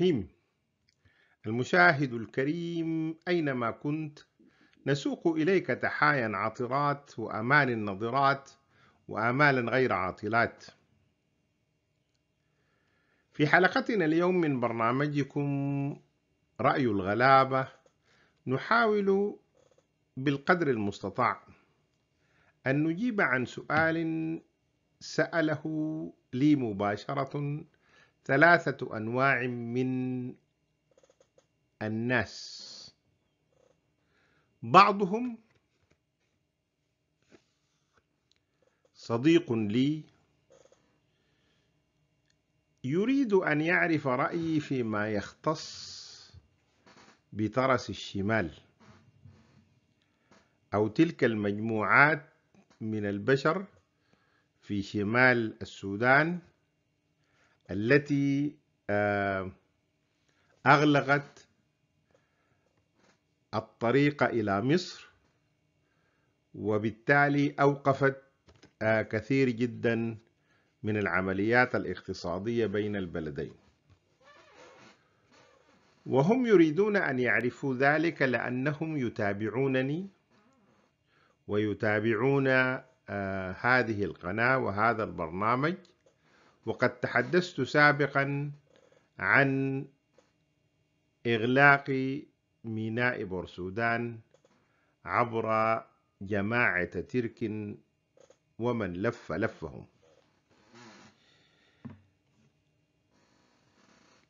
الرحيم المشاهد الكريم أينما كنت نسوق إليك تحايا عطرات وأمان نضرات وآمالا غير عاطلات في حلقتنا اليوم من برنامجكم رأي الغلابة نحاول بالقدر المستطاع أن نجيب عن سؤال سأله لي مباشرة ثلاثة أنواع من الناس بعضهم صديق لي يريد أن يعرف رأيي فيما يختص بطرس الشمال أو تلك المجموعات من البشر في شمال السودان التي آه، أغلقت الطريق إلى مصر وبالتالي أوقفت آه، كثير جدا من العمليات الاقتصادية بين البلدين وهم يريدون أن يعرفوا ذلك لأنهم يتابعونني ويتابعون آه، هذه القناة وهذا البرنامج وقد تحدثت سابقا عن إغلاق ميناء بورسودان عبر جماعة ترك ومن لف لفهم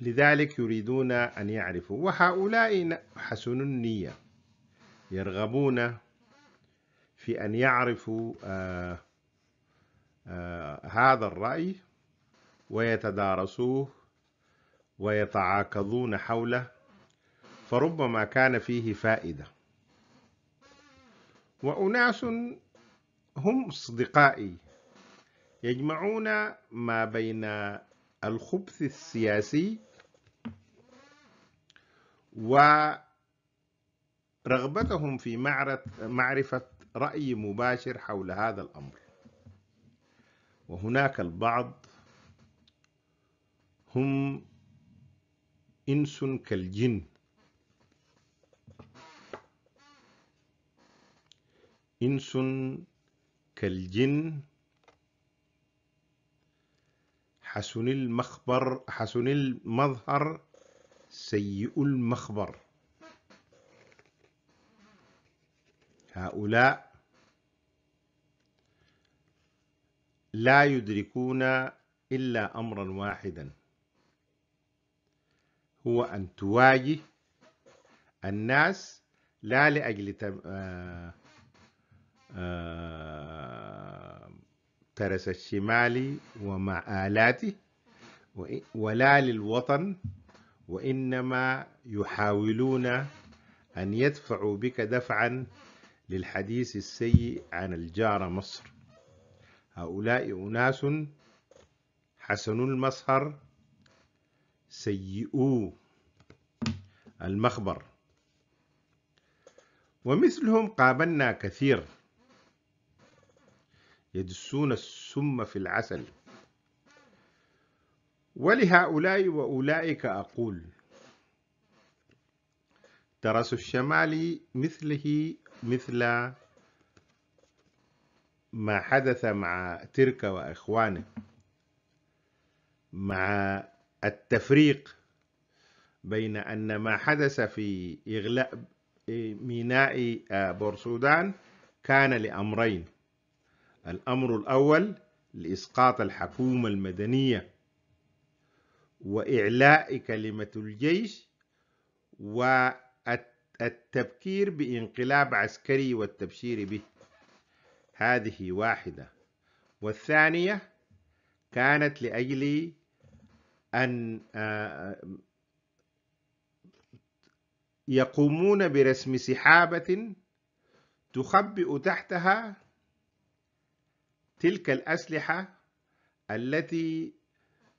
لذلك يريدون أن يعرفوا وهؤلاء حسن النية يرغبون في أن يعرفوا آآ آه، آآ آه، هذا الرأي ويتدارسوه ويتعاكضون حوله فربما كان فيه فائدة وأناس هم أصدقائي يجمعون ما بين الخبث السياسي ورغبتهم في معرفة رأي مباشر حول هذا الأمر وهناك البعض هم إنس كالجن إنس كالجن حسن المخبر حسن المظهر سيء المخبر هؤلاء لا يدركون إلا أمرا واحدا هو أن تواجه الناس لا لأجل تم... آه، آه، ترس الشمالي ومع آلاته ولا للوطن وإنما يحاولون أن يدفعوا بك دفعا للحديث السيء عن الجار مصر هؤلاء أناس حسنوا المصهر سيئو المخبر ومثلهم قابلنا كثير يدسون السم في العسل ولهؤلاء وأولئك أقول ترس الشمال مثله مثل ما حدث مع ترك وإخوانه مع التفريق بين أن ما حدث في إغلاق ميناء بورسودان كان لأمرين الأمر الأول لإسقاط الحكومة المدنية وإعلاء كلمة الجيش والتبكير بانقلاب عسكري والتبشير به هذه واحدة والثانية كانت لأجل أن آه، يقومون برسم سحابة تخبئ تحتها تلك الأسلحة التي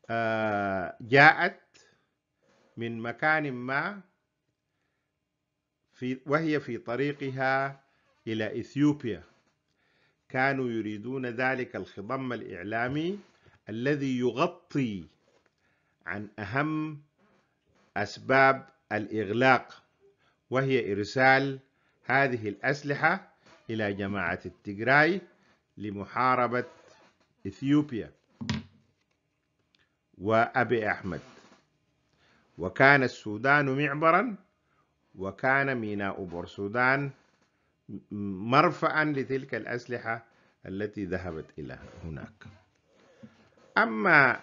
آه، جاءت من مكان ما في وهي في طريقها إلى إثيوبيا كانوا يريدون ذلك الخضم الإعلامي الذي يغطي عن أهم أسباب الإغلاق وهي إرسال هذه الأسلحة إلى جماعة التجراي لمحاربة إثيوبيا وأبي أحمد وكان السودان معبرا وكان ميناء بورسودان مرفأ لتلك الأسلحة التي ذهبت إلى هناك أما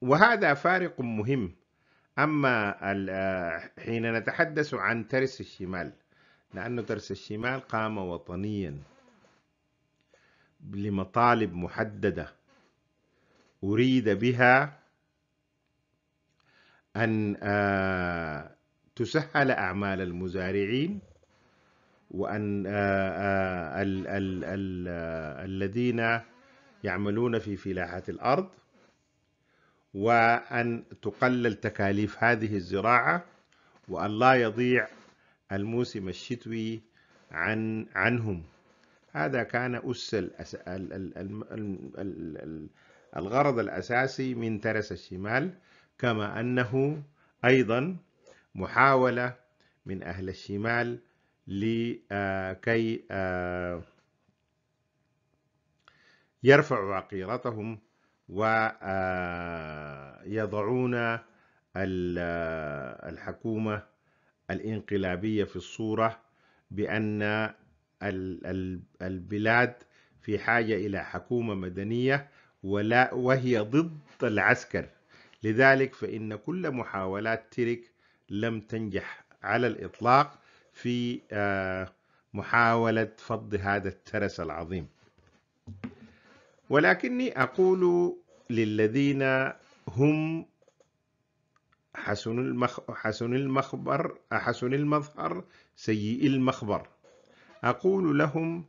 وهذا فارق مهم أما آه، حين نتحدث عن ترس الشمال لأن ترس الشمال قام وطنيا لمطالب محددة أريد بها أن آه، تسهل أعمال المزارعين وأن آه، الذين يعملون في فلاحة الأرض وأن تقلل تكاليف هذه الزراعة وأن لا يضيع الموسم الشتوي عن عنهم هذا كان أس الغرض الأساسي من ترس الشمال كما أنه أيضا محاولة من أهل الشمال لكي آه، آه، يرفعوا عقيرتهم ويضعون آه، آه، الحكومة الانقلابية في الصورة بأن البلاد في حاجة إلى حكومة مدنية ولا وهي ضد العسكر لذلك فإن كل محاولات ترك لم تنجح على الإطلاق في آه، محاولة فض هذا الترس العظيم ولكني أقول للذين هم حسن المخ... حسن المخبر حسن المظهر سيئ المخبر أقول لهم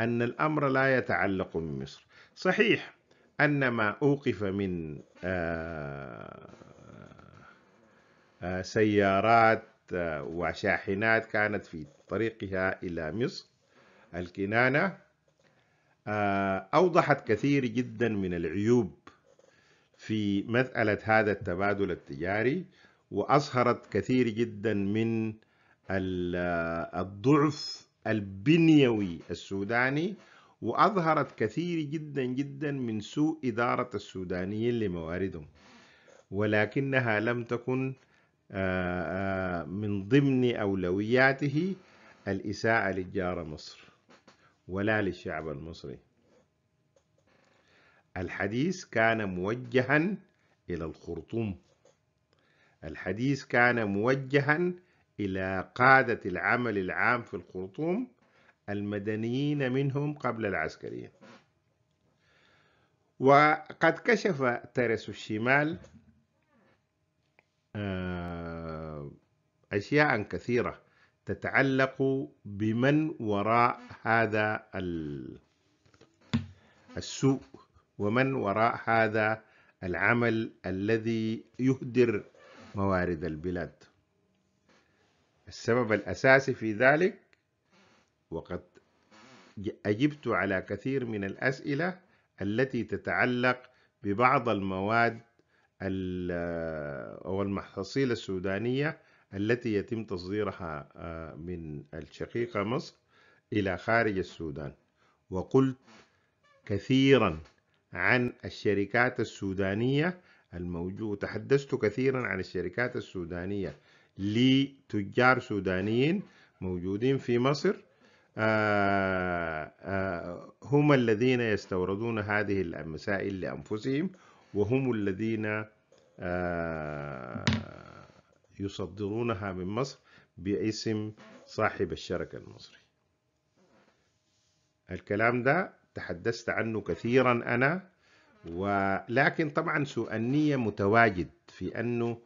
أن الأمر لا يتعلق بمصر صحيح أن ما أوقف من آه، آه، سيارات آه، وشاحنات كانت في طريقها إلى مصر الكنانة آه، أوضحت كثير جدا من العيوب في مسألة هذا التبادل التجاري وأظهرت كثير جدا من آه، الضعف البنيوي السوداني وأظهرت كثير جدا جدا من سوء إدارة السودانيين لمواردهم ولكنها لم تكن آه، من ضمن أولوياته الإساءة للجار مصر ولا للشعب المصري الحديث كان موجها إلى الخرطوم الحديث كان موجها إلى قادة العمل العام في الخرطوم المدنيين منهم قبل العسكريين وقد كشف ترس الشمال آه، أشياء كثيرة تتعلق بمن وراء هذا السوء ومن وراء هذا العمل الذي يهدر موارد البلاد السبب الأساسي في ذلك وقد أجبت على كثير من الأسئلة التي تتعلق ببعض المواد أو المحاصيل السودانية التي يتم تصديرها آه، من الشقيقة مصر إلى خارج السودان وقلت كثيرا عن الشركات السودانية الموجودة تحدثت كثيرا عن الشركات السودانية لتجار سودانيين موجودين في مصر آه، آه، هم الذين يستوردون هذه المسائل لأنفسهم وهم الذين يصدرونها من مصر باسم صاحب الشركة المصري الكلام ده تحدثت عنه كثيرا أنا ولكن طبعا سوء النية متواجد في أنه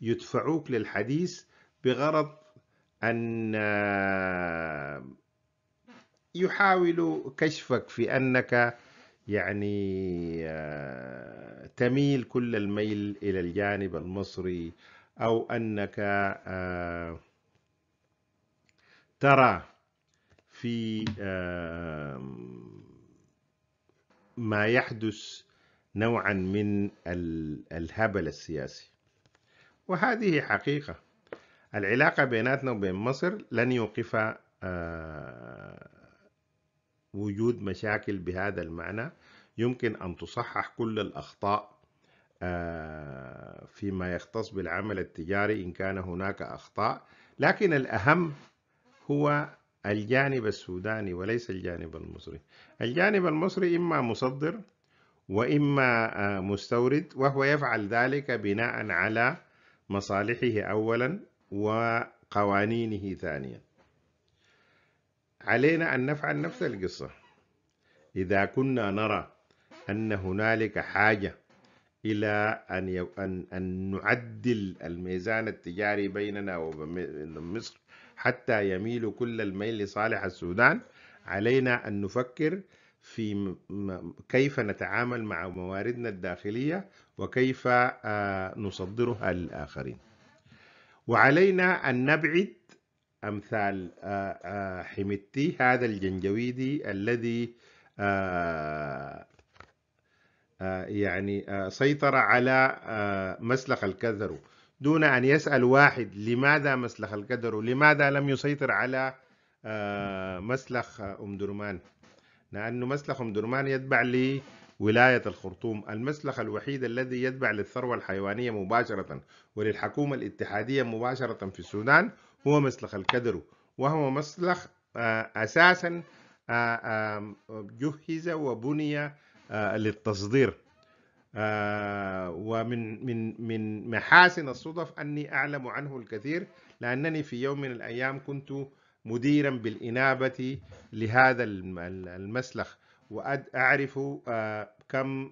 يدفعوك للحديث بغرض أن يحاولوا كشفك في أنك يعني آه، تميل كل الميل إلى الجانب المصري أو أنك آه، ترى في آه، ما يحدث نوعا من الهبل السياسي وهذه حقيقة العلاقة بيناتنا وبين مصر لن يوقف آه، وجود مشاكل بهذا المعنى يمكن أن تصحح كل الأخطاء آه، فيما يختص بالعمل التجاري إن كان هناك أخطاء لكن الأهم هو الجانب السوداني وليس الجانب المصري الجانب المصري إما مصدر وإما آه، مستورد وهو يفعل ذلك بناء على مصالحه أولا وقوانينه ثانيا علينا أن نفعل نفس القصة إذا كنا نرى أن هنالك حاجة إلى أن أن أن نعدل الميزان التجاري بيننا وبين مصر حتى يميل كل الميل لصالح السودان علينا أن نفكر في كيف نتعامل مع مواردنا الداخلية وكيف آه، نصدرها للآخرين وعلينا أن نبعد أمثال آه، آه، حميتي هذا الجنجويدي الذي آه، يعني آه، سيطر على آه، مسلخ الكذرو دون أن يسأل واحد لماذا مسلخ الكذرو لماذا لم يسيطر على مسلخ أم درمان لأنه مسلخ أم درمان يتبع لولاية الخرطوم المسلخ الوحيد الذي يتبع للثروة الحيوانية مباشرة وللحكومة الاتحادية مباشرة في السودان هو مسلخ الكدرو وهو مسلخ أساسا جهز وبني آه، للتصدير آه، ومن من من محاسن الصدف اني اعلم عنه الكثير لانني في يوم من الايام كنت مديرا بالانابه لهذا المسلخ واعرف آه، كم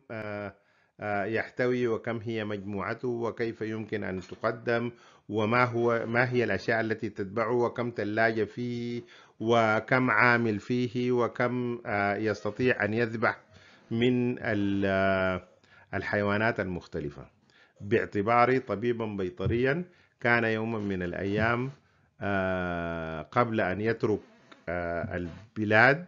يحتوي وكم هي مجموعته وكيف يمكن أن تقدم وما هو ما هي الأشياء التي تتبعه وكم ثلاجة فيه وكم عامل فيه وكم يستطيع أن يذبح من الحيوانات المختلفة باعتباري طبيبا بيطريا كان يوما من الأيام آه، قبل أن يترك آه، البلاد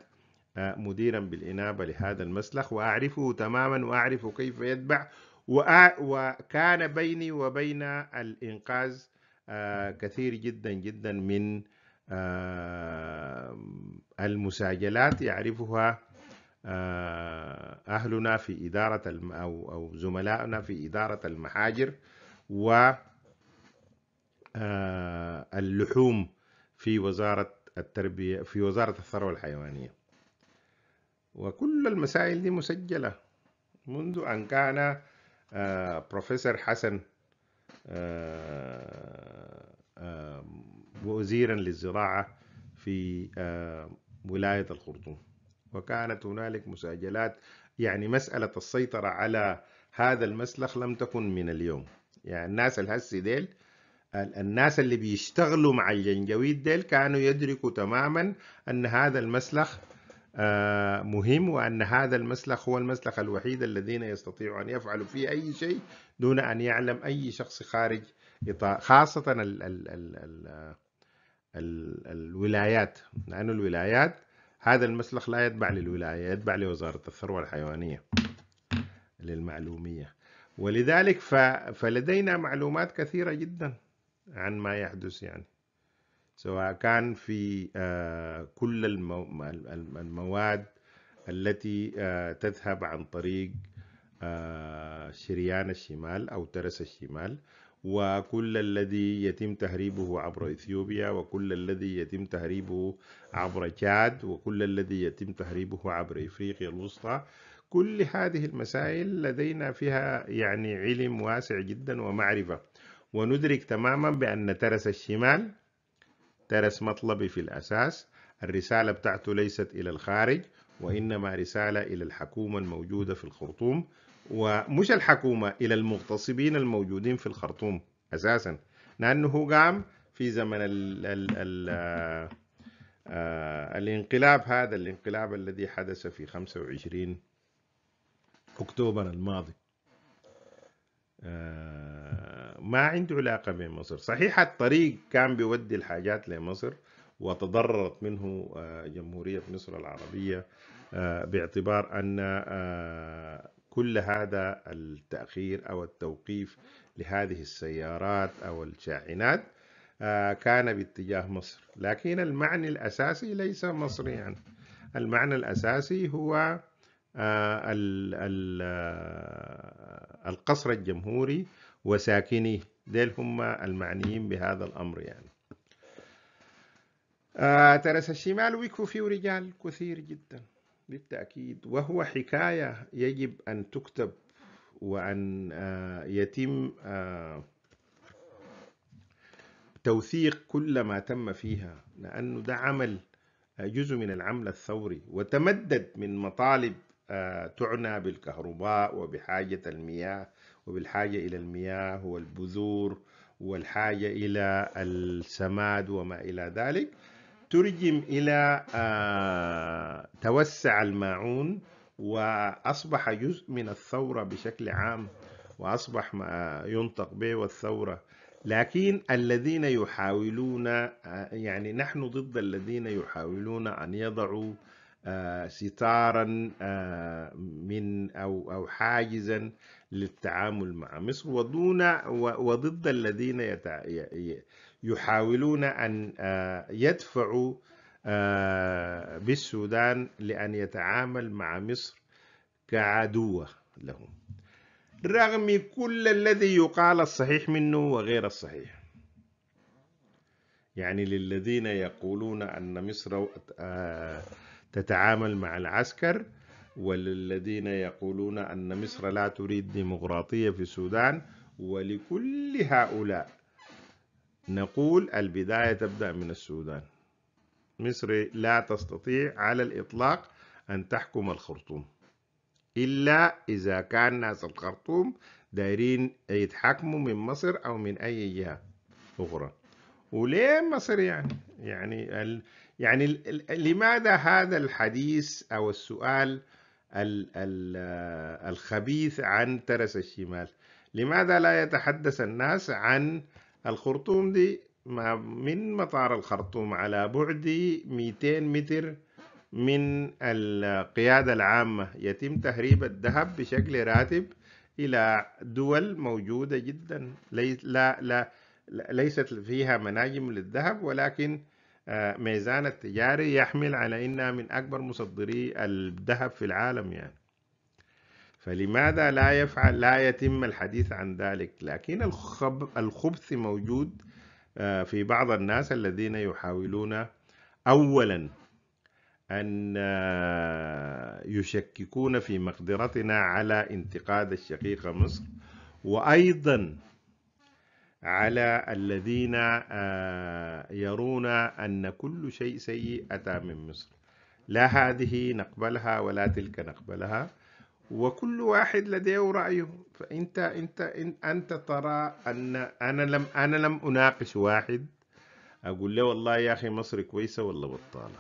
آه، مديرا بالإنابة لهذا المسلخ وأعرفه تماما وأعرف كيف يتبع وكان بيني وبين الإنقاذ كثير جدا جدا من المساجلات يعرفها آه، أهلنا في إدارة الم أو أو زملائنا في إدارة المحاجر و آه، اللحوم في وزارة التربية في وزارة الثروة الحيوانية وكل المسائل دي مسجلة منذ أن كان آه، بروفيسور حسن وزيرا للزراعة في ولاية الخرطوم وكانت هنالك مساجلات يعني مسألة السيطرة على هذا المسلخ لم تكن من اليوم يعني الناس الهسي ديل الناس اللي بيشتغلوا مع الجنجويد ديل كانوا يدركوا تماما أن هذا المسلخ آه، مهم وأن هذا المسلخ هو المسلخ الوحيد الذين يستطيعوا أن يفعلوا فيه أي شيء دون أن يعلم أي شخص خارج إطار خاصة ال ال ال الـ الـ الولايات لأن الولايات هذا المسلخ لا يتبع للولاية يتبع لوزارة الثروة الحيوانية للمعلومية ولذلك ف... فلدينا معلومات كثيرة جدا عن ما يحدث يعني سواء كان في آه، كل المواد التي آه، تذهب عن طريق آه، شريان الشمال أو ترس الشمال وكل الذي يتم تهريبه عبر إثيوبيا وكل الذي يتم تهريبه عبر تشاد وكل الذي يتم تهريبه عبر إفريقيا الوسطى كل هذه المسائل لدينا فيها يعني علم واسع جدا ومعرفة وندرك تماما بأن ترس الشمال ترس مطلبي في الأساس الرسالة بتاعته ليست إلى الخارج وإنما رسالة إلى الحكومة الموجودة في الخرطوم ومش الحكومة إلى المغتصبين الموجودين في الخرطوم أساسا لأنه قام في زمن الـ الـ ال آه، الانقلاب هذا الانقلاب الذي حدث في 25 أكتوبر الماضي آه، ما عنده علاقة بمصر صحيح الطريق كان بيودي الحاجات لمصر وتضررت منه آه، جمهورية مصر العربية باعتبار أن كل هذا التأخير أو التوقيف لهذه السيارات أو الشاحنات آه، كان باتجاه مصر لكن المعنى الأساسي ليس مصريا يعني المعنى الأساسي هو آه، آه، القصر الجمهوري وساكنيه ديل هم المعنيين بهذا الأمر يعني ترس الشمال ويكفوا فيه رجال كثير جداً بالتأكيد وهو حكاية يجب أن تكتب وأن آه، يتم آه، توثيق كل ما تم فيها لأنه ده عمل آه، جزء من العمل الثوري وتمدد من مطالب تعنى بالكهرباء وبحاجة المياه وبالحاجة إلى المياه والبذور والحاجة إلى السماد وما إلى ذلك ترجم إلى آه، توسع الماعون وأصبح جزء من الثورة بشكل عام وأصبح ما آه، ينطق به والثورة لكن الذين يحاولون آه، يعني نحن ضد الذين يحاولون أن يضعوا ستارا من أو أو حاجزا للتعامل مع مصر ودون وضد الذين يحاولون أن آه، يدفعوا آه، بالسودان لأن يتعامل مع مصر كعدوة لهم رغم كل الذي يقال الصحيح منه وغير الصحيح يعني للذين يقولون أن مصر آه، تتعامل مع العسكر وللذين يقولون أن مصر لا تريد ديمقراطية في السودان ولكل هؤلاء نقول البداية تبدأ من السودان مصر لا تستطيع على الإطلاق أن تحكم الخرطوم إلا إذا كان ناس الخرطوم دايرين يتحكموا من مصر أو من أي جهة أخرى وليه مصر يعني يعني ال يعني ال لماذا هذا الحديث أو السؤال ال ال الخبيث عن ترس الشمال لماذا لا يتحدث الناس عن الخرطوم دي من مطار الخرطوم على بعد 200 متر من القيادة العامة يتم تهريب الذهب بشكل راتب إلى دول موجودة جدا ليس لا لا ليست فيها مناجم للذهب ولكن آه، ميزان التجاري يحمل على انها من اكبر مصدري الذهب في العالم يعني فلماذا لا يفعل لا يتم الحديث عن ذلك لكن الخبث موجود آه، في بعض الناس الذين يحاولون اولا ان آه، يشككون في مقدرتنا على انتقاد الشقيقه مصر وايضا على الذين آه، يرون ان كل شيء سيء اتى من مصر لا هذه نقبلها ولا تلك نقبلها وكل واحد لديه رأيه فأنت أنت أنت ترى أن أنا لم أنا لم أناقش واحد أقول له والله يا أخي مصر كويسة ولا بطالة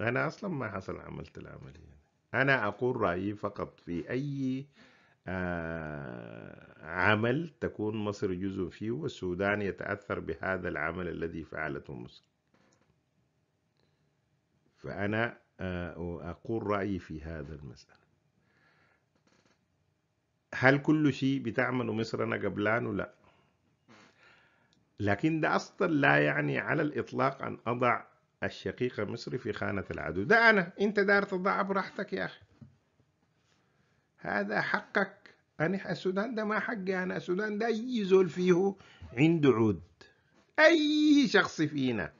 أنا أصلا ما حصل عملت العملية يعني. أنا أقول رأيي فقط في أي آه عمل تكون مصر جزء فيه والسودان يتأثر بهذا العمل الذي فعلته مصر فأنا آه أقول رأيي في هذا المسألة هل كل شيء بتعمله مصر انا قبلانه لا لكن ده اصلا لا يعني على الاطلاق ان اضع الشقيق مصري في خانه العدو ده انا انت دار تضع براحتك يا اخي هذا حقك أنا السودان ده ما حقي أنا السودان ده أي زول فيه عنده عود أي شخص فينا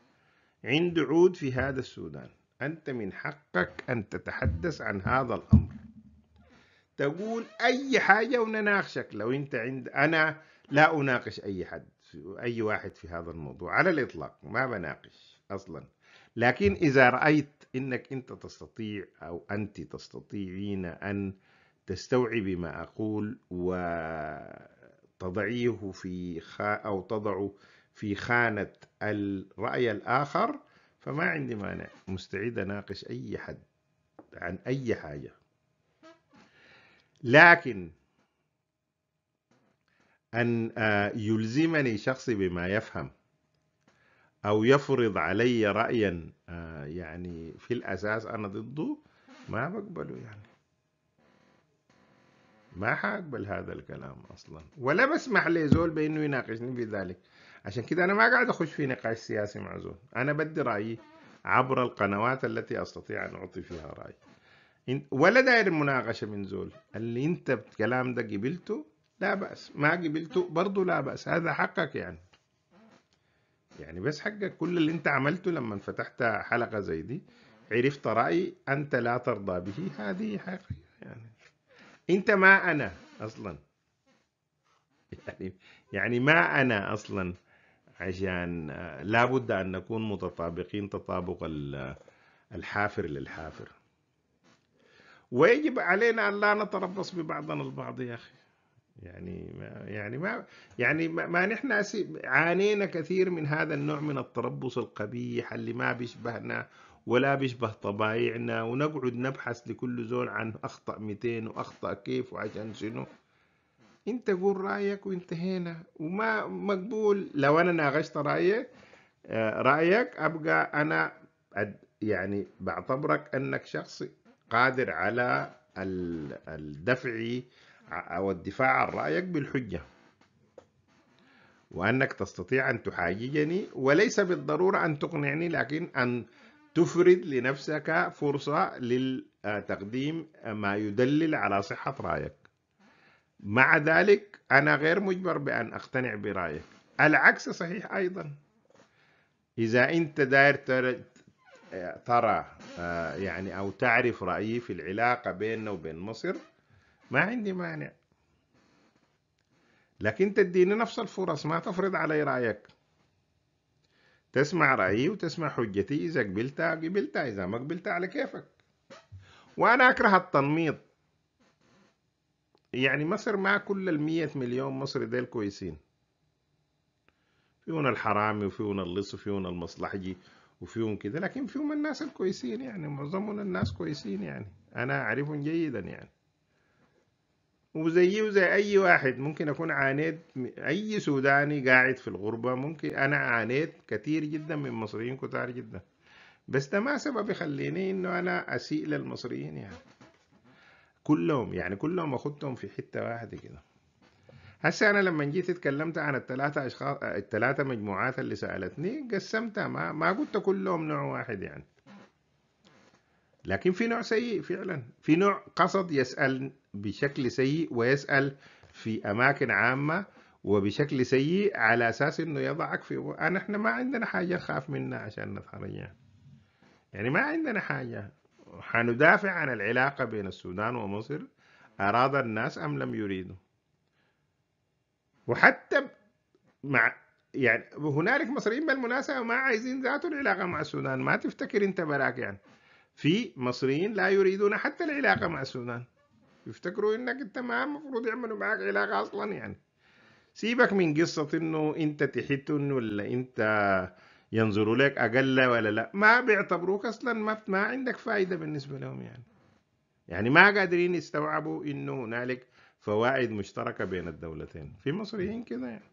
عنده عود في هذا السودان أنت من حقك أن تتحدث عن هذا الأمر تقول اي حاجه ونناقشك لو انت عند انا لا اناقش اي حد اي واحد في هذا الموضوع على الاطلاق ما بناقش اصلا لكن اذا رايت انك انت تستطيع او انت تستطيعين ان تستوعبي ما اقول وتضعيه في خا او تضعه في خانه الراي الاخر فما عندي مانع مستعد اناقش اي حد عن اي حاجه لكن أن آه، يلزمني شخصي بما يفهم أو يفرض علي رأيا آه، يعني في الأساس أنا ضده ما بقبله يعني ما حقبل هذا الكلام أصلا ولا بسمح لزول بأنه يناقشني في ذلك عشان كده أنا ما قاعد أخش في نقاش سياسي مع زول أنا بدي رأيي عبر القنوات التي أستطيع أن أعطي فيها رأيي ولا داير مناقشه من زول اللي انت الكلام ده قبلته لا باس ما قبلته برضه لا باس هذا حقك يعني يعني بس حقك كل اللي انت عملته لما فتحت حلقه زي دي عرفت رايي انت لا ترضى به هذه حقيقه يعني انت ما انا اصلا يعني يعني ما انا اصلا عشان آه، لابد ان نكون متطابقين تطابق الحافر للحافر ويجب علينا أن لا نتربص ببعضنا البعض يا أخي يعني ما يعني ما يعني ما, ما نحن عانينا كثير من هذا النوع من التربص القبيح اللي ما بيشبهنا ولا بيشبه طبايعنا ونقعد نبحث لكل زول عن اخطا 200 واخطا كيف وعشان شنو انت قول رايك وانتهينا وما مقبول لو انا ناقشت رايك آه، رايك ابقى انا يعني بعتبرك انك شخص قادر على الدفع أو الدفاع عن رأيك بالحجة وأنك تستطيع أن تحاججني وليس بالضرورة أن تقنعني لكن أن تفرد لنفسك فرصة لتقديم ما يدلل على صحة رأيك مع ذلك أنا غير مجبر بأن أقتنع برأيك العكس صحيح أيضا إذا أنت داير ترى آه، يعني أو تعرف رأيي في العلاقة بيننا وبين مصر ما عندي مانع لكن تديني نفس الفرص ما تفرض علي رأيك تسمع رأيي وتسمع حجتي إذا قبلتها قبلتها إذا ما قبلتها على كيفك وأنا أكره التنميط يعني مصر مع كل المية مليون مصري ديل كويسين فيون الحرامي وفيون اللص وفيون المصلحجي وفيهم كده لكن فيهم الناس الكويسين يعني معظمهم الناس كويسين يعني أنا أعرفهم جيدا يعني وزيي وزي أي واحد ممكن أكون عانيت أي سوداني قاعد في الغربة ممكن أنا عانيت كتير جدا من مصريين كتار جدا بس ده ما سبب يخليني إنه أنا أسيء للمصريين يعني كلهم يعني كلهم أخدتهم في حتة واحدة كده هسه انا لما جيت اتكلمت عن الثلاثه اشخاص الثلاثه مجموعات اللي سالتني قسمتها ما ما قلت كلهم نوع واحد يعني لكن في نوع سيء فعلا في نوع قصد يسال بشكل سيء ويسال في اماكن عامه وبشكل سيء على اساس انه يضعك في انا احنا ما عندنا حاجه نخاف منها عشان نظهر يعني. يعني ما عندنا حاجه حندافع عن العلاقه بين السودان ومصر اراد الناس ام لم يريدوا وحتى مع يعني هنالك مصريين بالمناسبه ما عايزين ذاته العلاقه مع السودان ما تفتكر انت براك يعني في مصريين لا يريدون حتى العلاقه مع السودان يفتكروا انك انت ما المفروض يعملوا معك علاقه اصلا يعني سيبك من قصه انه انت تحتن ولا انت ينظروا لك اقل ولا لا ما بيعتبروك اصلا ما, ما عندك فائده بالنسبه لهم يعني يعني ما قادرين يستوعبوا انه هنالك فواعد مشتركة بين الدولتين في مصريين كده يعني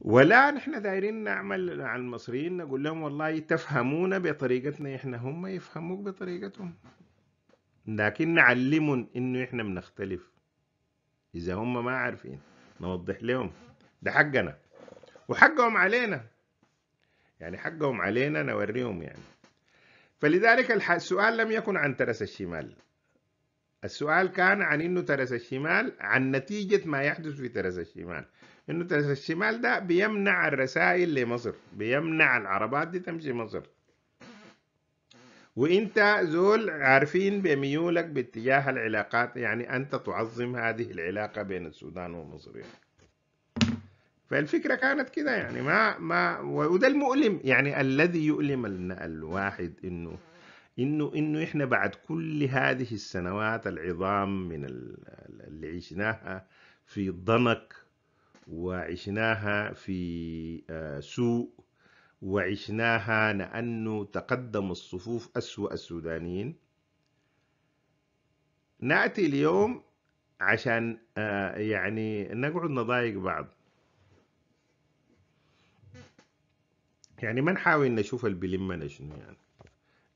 ولا نحن دايرين نعمل على المصريين نقول لهم والله تفهمونا بطريقتنا احنا هم يفهموك بطريقتهم لكن نعلمهم انه احنا بنختلف اذا هم ما عارفين نوضح لهم ده حقنا وحقهم علينا يعني حقهم علينا نوريهم يعني فلذلك السؤال لم يكن عن ترس الشمال السؤال كان عن انه ترس الشمال عن نتيجة ما يحدث في ترس الشمال انه ترس الشمال ده بيمنع الرسائل لمصر بيمنع العربات دي تمشي مصر وانت زول عارفين بميولك باتجاه العلاقات يعني انت تعظم هذه العلاقة بين السودان ومصر يعني. فالفكرة كانت كده يعني ما ما وده المؤلم يعني الذي يؤلم الواحد انه انه انه احنا بعد كل هذه السنوات العظام من اللي عشناها في ضنك وعشناها في آه، سوء وعشناها لأنه تقدم الصفوف أسوأ السودانيين نأتي اليوم عشان آه، يعني نقعد نضايق بعض يعني ما نحاول نشوف البلمنا شنو يعني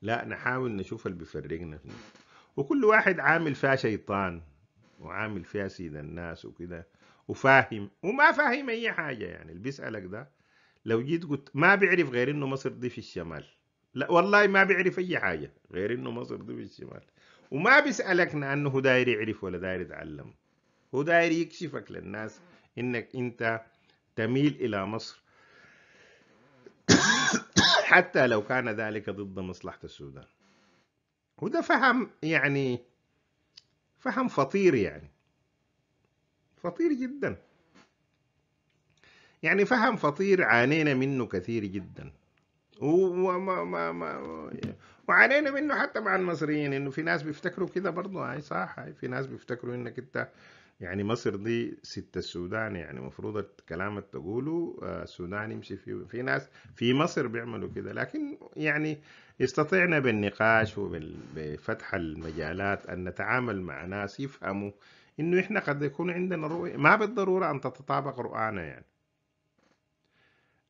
لا نحاول نشوف اللي بيفرقنا وكل واحد عامل فيها شيطان وعامل فيها سيد الناس وكده وفاهم وما فاهم اي حاجه يعني اللي بيسالك ده لو جيت قلت ما بيعرف غير انه مصر دي في الشمال لا والله ما بيعرف اي حاجه غير انه مصر دي في الشمال وما بيسالك لانه داير يعرف ولا داير يتعلم هو داير يكشفك للناس انك انت تميل الى مصر حتى لو كان ذلك ضد مصلحة السودان وده فهم يعني فهم فطير يعني فطير جدا يعني فهم فطير عانينا منه كثير جدا وما ما ما وعانينا منه حتى مع المصريين انه في ناس بيفتكروا كده برضه هاي صح هاي في ناس بيفتكروا انك انت يعني مصر دي ست السودان يعني المفروض كلامك تقوله آه، السودان يمشي فيه في ناس في مصر بيعملوا كده لكن يعني استطعنا بالنقاش وبفتح المجالات أن نتعامل مع ناس يفهموا إنه إحنا قد يكون عندنا رؤية ما بالضرورة أن تتطابق رؤانا يعني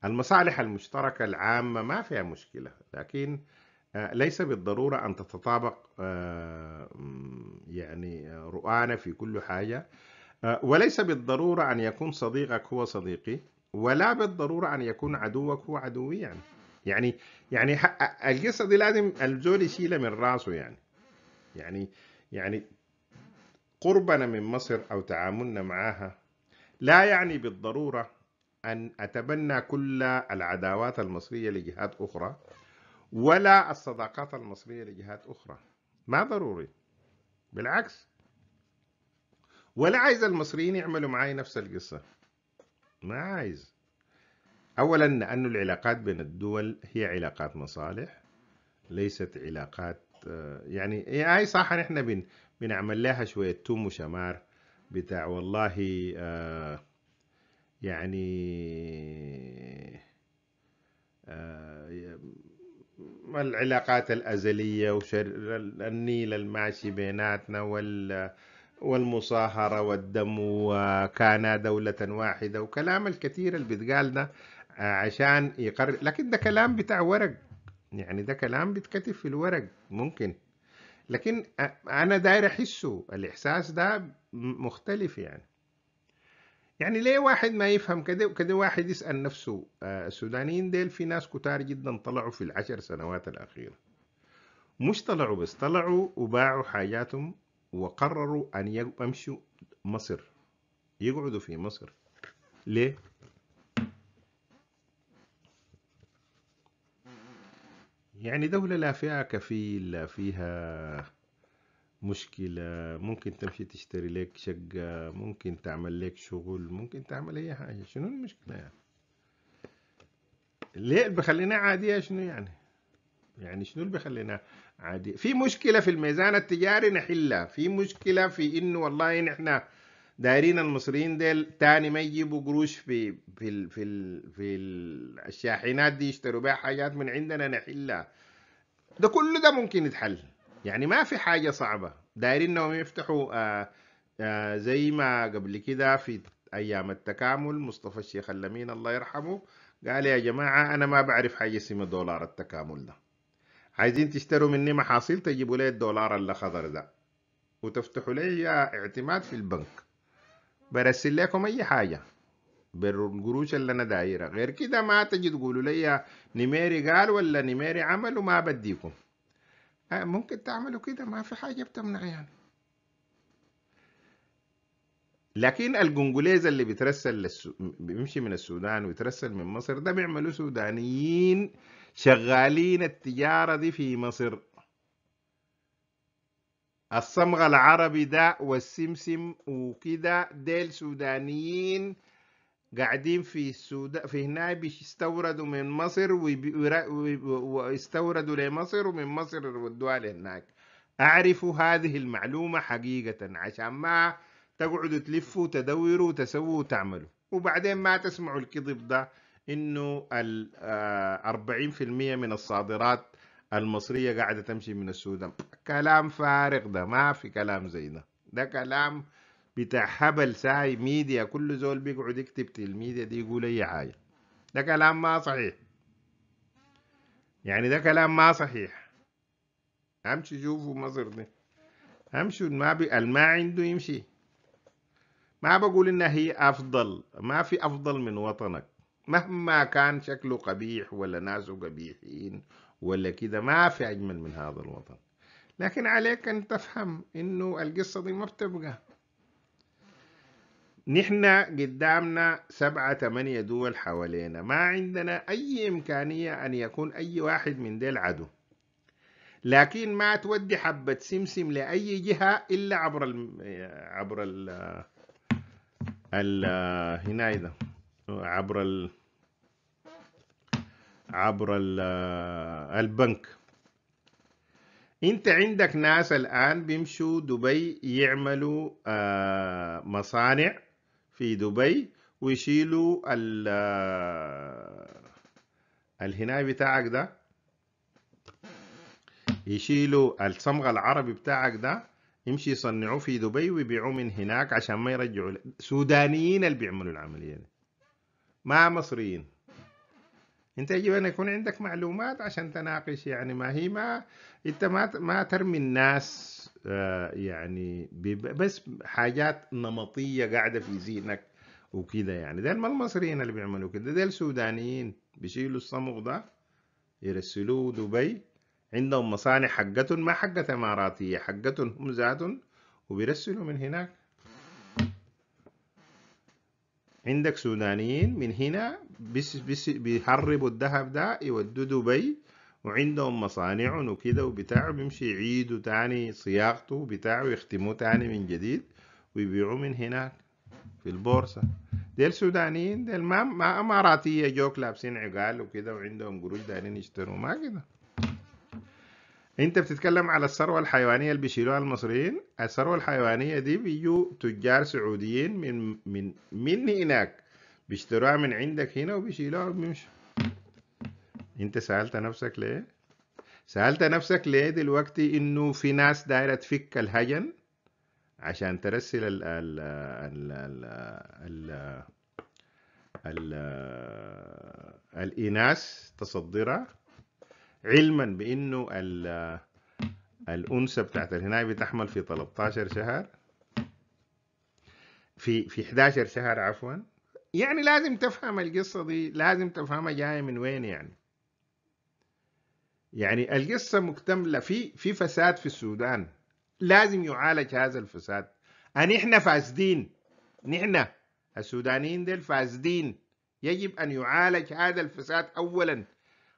المصالح المشتركة العامة ما فيها مشكلة لكن آه، ليس بالضرورة أن تتطابق آه، يعني آه، رؤانا في كل حاجة وليس بالضرورة أن يكون صديقك هو صديقي ولا بالضرورة أن يكون عدوك هو عدوي يعني يعني يعني القصة دي لازم الزول يشيلها من راسه يعني يعني يعني قربنا من مصر أو تعاملنا معها لا يعني بالضرورة أن أتبنى كل العداوات المصرية لجهات أخرى ولا الصداقات المصرية لجهات أخرى ما ضروري بالعكس ولا عايز المصريين يعملوا معي نفس القصة ما عايز أولا أن العلاقات بين الدول هي علاقات مصالح ليست علاقات يعني اي صح نحن بن بنعمل لها شويه توم وشمار بتاع والله آه، يعني العلاقات الأزلية وشر النيل الماشي بيناتنا وال والمصاهرة والدم وكان دولة واحدة وكلام الكثير اللي بتقال ده آه، عشان يقرر لكن ده كلام بتاع ورق يعني ده كلام بيتكتب في الورق ممكن لكن آه، أنا داير أحسه الإحساس ده مختلف يعني يعني ليه واحد ما يفهم كده كده واحد يسأل نفسه آه، السودانيين ديل في ناس كتار جدا طلعوا في العشر سنوات الأخيرة مش طلعوا بس طلعوا وباعوا حاجاتهم وقرروا أن يمشوا مصر يقعدوا في مصر ليه؟ يعني دولة لا فيها كفيل لا فيها مشكلة ممكن تمشي تشتري لك شقة ممكن تعمل لك شغل ممكن تعمل أي حاجة شنو المشكلة يعني ليه اللي بخليناه عادية شنو يعني يعني شنو اللي بخلينا عادي في مشكلة في الميزان التجاري نحلها في مشكلة في إنه والله نحن دايرين المصريين ديل تاني ما يجيبوا قروش في في الـ في الـ في الشاحنات دي يشتروا بها حاجات من عندنا نحلها ده كله ده ممكن يتحل يعني ما في حاجه صعبه دايرين انهم يفتحوا آآ آه، آآ آه، زي ما قبل كده في ايام التكامل مصطفى الشيخ اللمين الله يرحمه قال يا جماعه انا ما بعرف حاجه اسمها دولار التكامل ده عايزين تشتروا مني محاصيل تجيبوا لي الدولار الاخضر ده وتفتحوا لي اعتماد في البنك برسل لكم اي حاجه بالقروش اللي انا دايره غير كده ما تجي تقولوا لي نميري قال ولا نميري عمل وما بديكم آه، ممكن تعملوا كده ما في حاجة بتمنع يعني لكن الجنجوليز اللي بيترسل للسو... بيمشي من السودان ويترسل من مصر ده بيعملوا سودانيين شغالين التجارة دي في مصر الصمغ العربي ده والسمسم وكده ديل سودانيين قاعدين في السودان في هنا بيستوردوا من مصر ويستوردوا لمصر ومن مصر يودوها لهناك أعرف هذه المعلومة حقيقة عشان ما تقعدوا تلفوا تدوروا تسووا وتعملوا وبعدين ما تسمعوا الكذب ده انه ال 40% آه، من الصادرات المصريه قاعده تمشي من السودان كلام فارغ ده ما في كلام زي ده ده كلام بتاع هبل ساي ميديا كل زول بيقعد يكتب الميديا دي يقول اي حاجه ده كلام ما صحيح يعني ده كلام ما صحيح امشي شوفوا مصر دي امشوا ما بي ما عنده يمشي ما بقول انها هي افضل ما في افضل من وطنك مهما كان شكله قبيح ولا ناسه قبيحين ولا كده ما في اجمل من هذا الوطن لكن عليك ان تفهم انه القصه دي ما بتبقى نحن قدامنا سبعة ثمانية دول حوالينا ما عندنا أي إمكانية أن يكون أي واحد من ديل عدو لكن ما تودي حبة سمسم لأي جهة إلا عبر ال عبر ال ال هنا إذا عبر ال عبر ال البنك انت عندك ناس الآن بيمشوا دبي يعملوا آه، مصانع في دبي ويشيلوا ال الهناي بتاعك ده يشيلوا الصمغ العربي بتاعك ده يمشي يصنعوه في دبي ويبيعوه من هناك عشان ما يرجعوا سودانيين اللي بيعملوا العملية دي ما مصريين انت يجب ان يكون عندك معلومات عشان تناقش يعني ما هي ما انت ما ما ترمي الناس يعني بس حاجات نمطيه قاعده في ذهنك وكده يعني ده ما المصريين اللي بيعملوا كده ده السودانيين بيشيلوا الصمغ ده يرسلوه دبي عندهم مصانع حقتهم ما حقت اماراتيه حقتهم هم ذاتهم وبيرسلوا من هناك عندك سودانيين من هنا بيهربوا الذهب ده يودوه دبي وعندهم مصانع وكده وبتاع بيمشي يعيدوا تاني صياغته بتاع ويختموا تاني من جديد ويبيعوه من هناك في البورصة ديل سودانيين ديل ما, ما أماراتية جوك لابسين عقال وكده وعندهم قروش دارين يشتروا ما كده انت بتتكلم على الثروة الحيوانية اللي بيشيلوها المصريين الثروة الحيوانية دي بيجوا تجار سعوديين من من من هناك بيشتروها من عندك هنا وبيشيلوها وبيمشوا انت سألت نفسك ليه؟ سألت نفسك ليه دلوقتي انه في ناس دايرة تفك الهجن عشان ترسل ال ال ال ال ال ال الإناث تصدرها علما بانه ال الأنثى بتاعت الهناية بتحمل في 13 شهر في في 11 شهر عفوا يعني لازم تفهم القصة دي لازم تفهمها جاية من وين يعني يعني القصة مكتملة في في فساد في السودان لازم يعالج هذا الفساد أن إحنا فاسدين نحن السودانيين ديل فاسدين يجب أن يعالج هذا الفساد أولا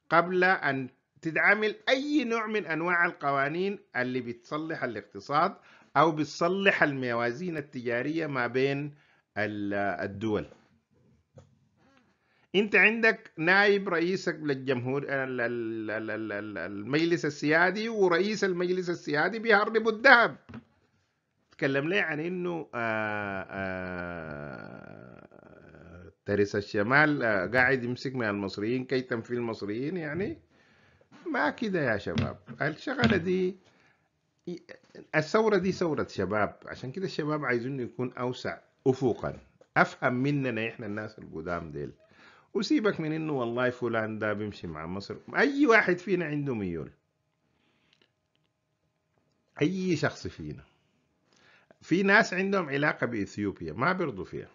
قبل أن تتعمل أي نوع من أنواع القوانين اللي بتصلح الاقتصاد أو بتصلح الموازين التجارية ما بين الدول انت عندك نائب رئيسك للجمهور آه، المجلس السيادي ورئيس المجلس السيادي بيهربوا الذهب تكلم ليه عن انه ترس آه، الشمال آه، قاعد يمسك من المصريين كي في المصريين يعني ما كده يا شباب الشغلة دي الثورة دي ثورة شباب عشان كده الشباب عايزين يكون أوسع أفقا أفهم مننا إحنا الناس القدام ديل وسيبك من انه والله فلان ده بيمشي مع مصر اي واحد فينا عنده ميول اي شخص فينا في ناس عندهم علاقه باثيوبيا ما بيرضوا فيها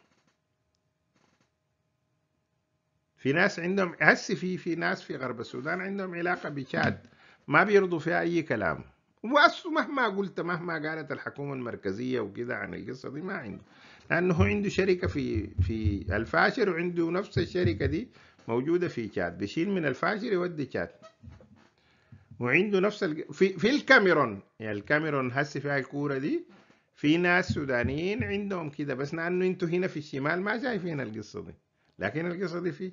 في ناس عندهم هسه في في ناس في غرب السودان عندهم علاقه بشاد ما بيرضوا فيها اي كلام وأصله مهما قلت مهما قالت الحكومة المركزية وكده عن القصة دي ما عنده لأنه عنده شركة في في الفاشر وعنده نفس الشركة دي موجودة في تشاد بيشيل من الفاشر يودي تشاد وعنده نفس ال... في في الكاميرون يعني الكاميرون هسه فيها الكورة دي في ناس سودانيين عندهم كده بس لأنه انتوا هنا في الشمال ما شايفين القصة دي لكن القصة دي في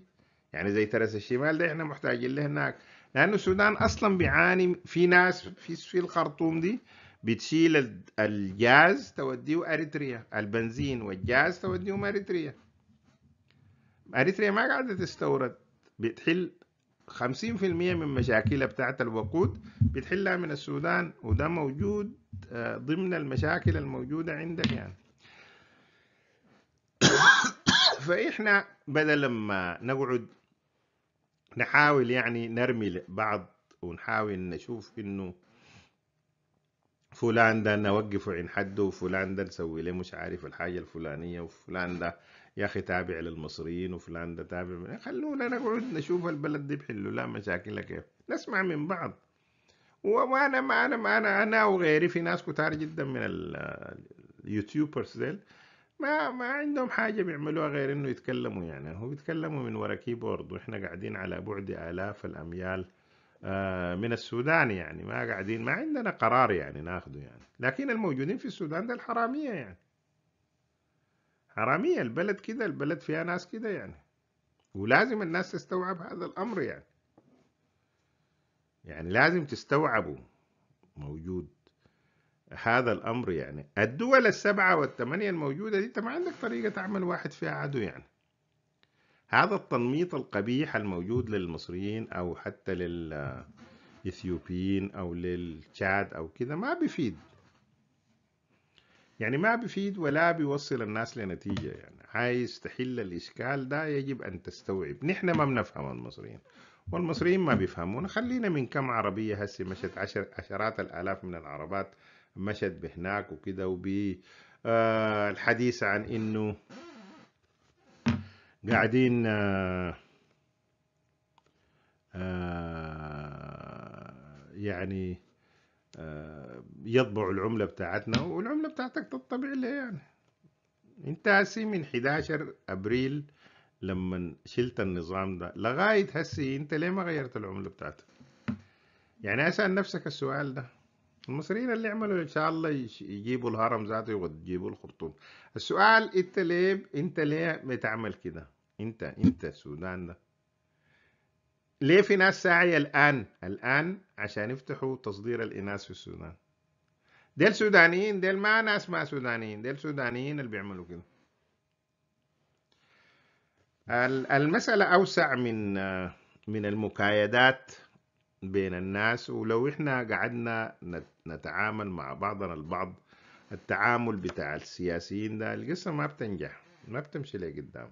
يعني زي ترس الشمال ده احنا محتاجين له هناك لأنه السودان أصلا بيعاني في ناس في في الخرطوم دي بتشيل الجاز توديه اريتريا البنزين والجاز توديهم اريتريا اريتريا ما قاعده تستورد بتحل 50% من مشاكلها بتاعت الوقود بتحلها من السودان وده موجود آه، ضمن المشاكل الموجودة عندك يعني فإحنا بدل ما نقعد نحاول يعني نرمي بعض ونحاول نشوف إنه فلان ده نوقفه عند حده وفلان ده نسوي له مش عارف الحاجة الفلانية وفلان ده يا أخي تابع للمصريين وفلان ده تابع خلونا نقعد نشوف البلد دي بحلو لا مشاكل كيف نسمع من بعض وانا ما انا ما انا انا وغيري في ناس كتار جدا من اليوتيوبرز ديل ما ما عندهم حاجة بيعملوها غير انه يتكلموا يعني هو بيتكلموا من ورا كيبورد واحنا قاعدين على بعد الاف الاميال آه، من السودان يعني ما قاعدين ما عندنا قرار يعني ناخده يعني لكن الموجودين في السودان ده الحرامية يعني حرامية البلد كده البلد فيها ناس كده يعني ولازم الناس تستوعب هذا الأمر يعني يعني لازم تستوعبوا موجود هذا الأمر يعني الدول السبعة والثمانية الموجودة دي أنت ما عندك طريقة تعمل واحد فيها عدو يعني هذا التنميط القبيح الموجود للمصريين أو حتى للإثيوبيين أو للتشاد أو كذا ما بيفيد يعني ما بيفيد ولا بيوصل الناس لنتيجة يعني عايز تحل الإشكال ده يجب أن تستوعب نحن ما بنفهم المصريين والمصريين ما بيفهمونا خلينا من كم عربية هسي مشت عشر عشرات الآلاف من العربات مشت بهناك وكده وبي آه الحديث عن إنه قاعدين آه، آه، يعني آه، يطبعوا العملة بتاعتنا والعملة بتاعتك تطبع ليه يعني انت هسي من 11 ابريل لما شلت النظام ده لغاية هسي انت ليه ما غيرت العملة بتاعتك يعني اسأل نفسك السؤال ده المصريين اللي عملوا ان شاء الله يجيبوا الهرم ذاته ويجيبوا الخرطوم السؤال انت ليه انت ليه بتعمل كده انت انت السودان ده ليه في ناس ساعية الآن الآن عشان يفتحوا تصدير الإناث في السودان ديل سودانيين ديل ما ناس ما سودانيين ديل سودانيين اللي بيعملوا كده المسألة أوسع من من المكايدات بين الناس ولو احنا قعدنا نتعامل مع بعضنا البعض التعامل بتاع السياسيين ده القصة ما بتنجح ما بتمشي لقدام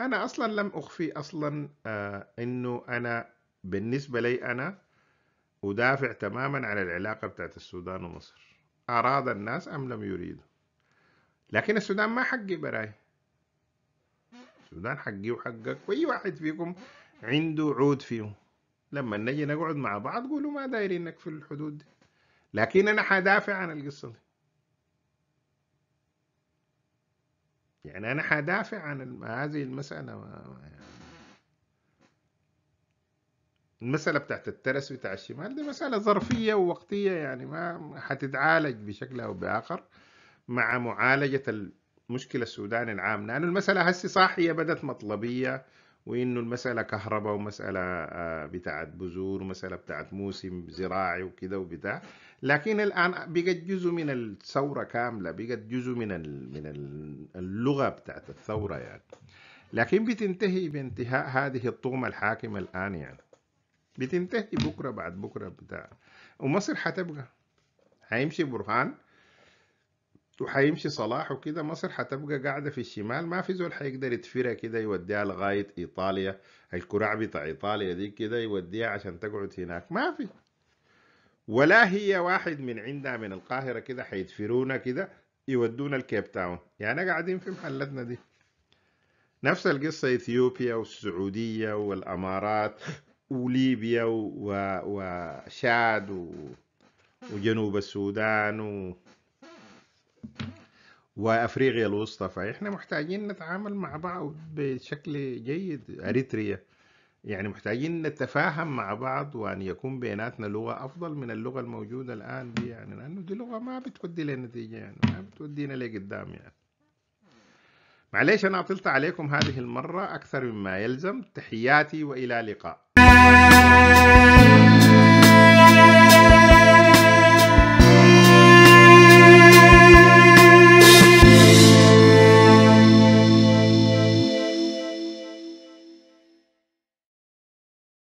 أنا أصلا لم أخفي أصلا آه إنه أنا بالنسبة لي أنا أدافع تماما على العلاقة بتاعت السودان ومصر أراد الناس أم لم يريدوا لكن السودان ما حقي براي السودان حقي وحقك وأي واحد فيكم عنده عود فيهم لما نجي نقعد مع بعض قولوا ما دايرينك في الحدود دي لكن أنا حدافع عن القصة دي يعني أنا حدافع عن هذه المسألة ما يعني المسألة بتاعت الترس بتاع الشمال دي مسألة ظرفية ووقتية يعني ما حتتعالج بشكل أو بآخر مع معالجة المشكلة السوداني العام لأن المسألة هسه صاحية بدت مطلبية وانه المساله كهرباء ومساله آه، بتاعت بذور ومساله بتاعت موسم زراعي وكده وبتاع لكن الان بقت جزء من الثوره كامله بقت جزء من من اللغه بتاعت الثوره يعني لكن بتنتهي بانتهاء هذه الطغمه الحاكمه الان يعني بتنتهي بكره بعد بكره بتاع ومصر حتبقى هيمشي برهان وحيمشي صلاح وكده مصر حتبقى قاعدة في الشمال ما في زول حيقدر يتفرها كده يوديها لغاية إيطاليا الكرع بتاع إيطاليا دي كده يوديها عشان تقعد هناك ما في ولا هي واحد من عندها من القاهرة كده حيتفرونا كده يودونا الكيب تاون يعني قاعدين في محلتنا دي نفس القصة إثيوبيا والسعودية والأمارات وليبيا وشاد وجنوب السودان و... وافريقيا الوسطى فاحنا محتاجين نتعامل مع بعض بشكل جيد اريتريا يعني محتاجين نتفاهم مع بعض وان يكون بيناتنا لغه افضل من اللغه الموجوده الان دي يعني لانه دي لغه ما بتودي لنتيجه يعني ما بتودينا لقدام يعني معليش انا اطلت عليكم هذه المره اكثر مما يلزم تحياتي والى لقاء